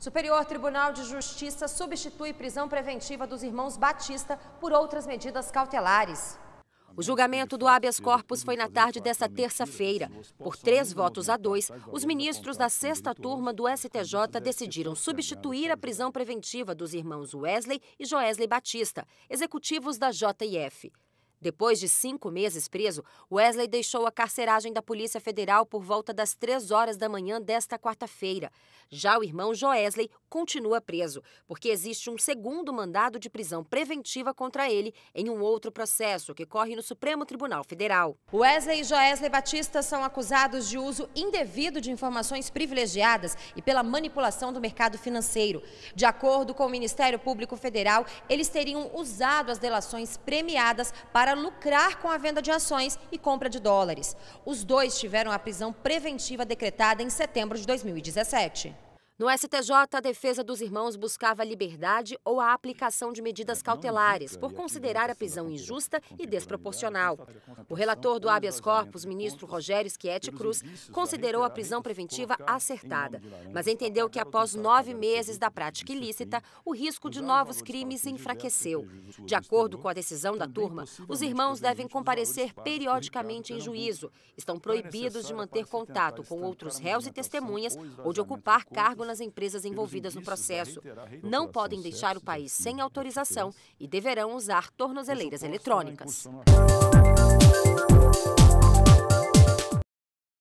Superior Tribunal de Justiça substitui prisão preventiva dos irmãos Batista por outras medidas cautelares. O julgamento do habeas corpus foi na tarde desta terça-feira. Por três votos a dois, os ministros da sexta turma do STJ decidiram substituir a prisão preventiva dos irmãos Wesley e Joesley Batista, executivos da JF. Depois de cinco meses preso, Wesley deixou a carceragem da Polícia Federal por volta das três horas da manhã desta quarta-feira. Já o irmão Joesley continua preso, porque existe um segundo mandado de prisão preventiva contra ele em um outro processo que corre no Supremo Tribunal Federal. Wesley e Joesley Batista são acusados de uso indevido de informações privilegiadas e pela manipulação do mercado financeiro. De acordo com o Ministério Público Federal, eles teriam usado as delações premiadas para para lucrar com a venda de ações e compra de dólares. Os dois tiveram a prisão preventiva decretada em setembro de 2017. No STJ, a defesa dos irmãos buscava liberdade ou a aplicação de medidas é, cautelares, por considerar a prisão injusta e desproporcional. O relator do habeas corpus, ministro Rogério Schietti Cruz, considerou a prisão preventiva acertada, mas entendeu que após nove meses da prática ilícita, o risco de novos crimes enfraqueceu. De acordo com a decisão da turma, os irmãos devem comparecer periodicamente em juízo, estão é proibidos de manter contato com outros réus e testemunhas ou de ocupar cargo nas empresas envolvidas no processo não podem deixar o país sem autorização e deverão usar tornozeleiras é eletrônicas.